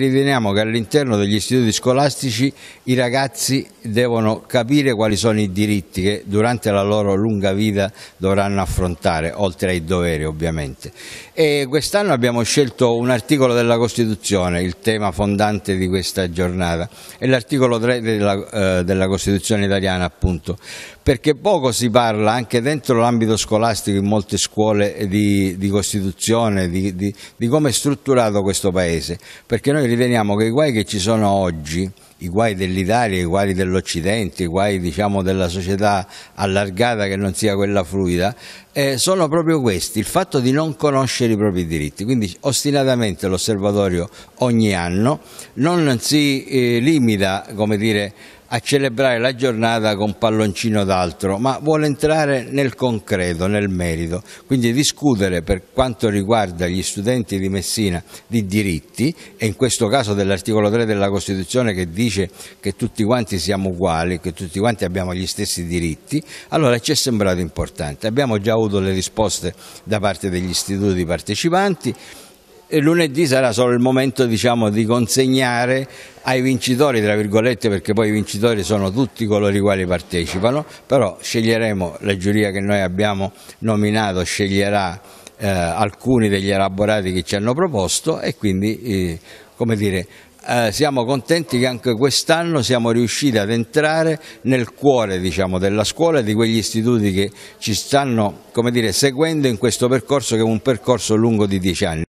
Riteniamo che all'interno degli istituti scolastici i ragazzi devono capire quali sono i diritti che durante la loro lunga vita dovranno affrontare, oltre ai doveri ovviamente. quest'anno abbiamo scelto un articolo della Costituzione, il tema fondante di questa giornata, è l'articolo 3 della, eh, della Costituzione italiana appunto, perché poco si parla anche dentro l'ambito scolastico in molte scuole di, di Costituzione, di, di, di come è strutturato questo Paese, perché noi riteniamo che i guai che ci sono oggi, i guai dell'Italia, i guai dell'Occidente, i guai diciamo, della società allargata che non sia quella fluida, eh, sono proprio questi, il fatto di non conoscere i propri diritti. Quindi ostinatamente l'osservatorio ogni anno non si eh, limita, come dire, a celebrare la giornata con palloncino d'altro, ma vuole entrare nel concreto, nel merito, quindi discutere per quanto riguarda gli studenti di Messina di diritti e in questo caso dell'articolo 3 della Costituzione che dice che tutti quanti siamo uguali, che tutti quanti abbiamo gli stessi diritti, allora ci è sembrato importante. Abbiamo già avuto le risposte da parte degli istituti partecipanti e lunedì sarà solo il momento diciamo, di consegnare ai vincitori, tra virgolette, perché poi i vincitori sono tutti coloro i quali partecipano, però sceglieremo, la giuria che noi abbiamo nominato sceglierà eh, alcuni degli elaborati che ci hanno proposto e quindi, eh, come dire, eh, siamo contenti che anche quest'anno siamo riusciti ad entrare nel cuore diciamo, della scuola e di quegli istituti che ci stanno dire, seguendo in questo percorso che è un percorso lungo di dieci anni.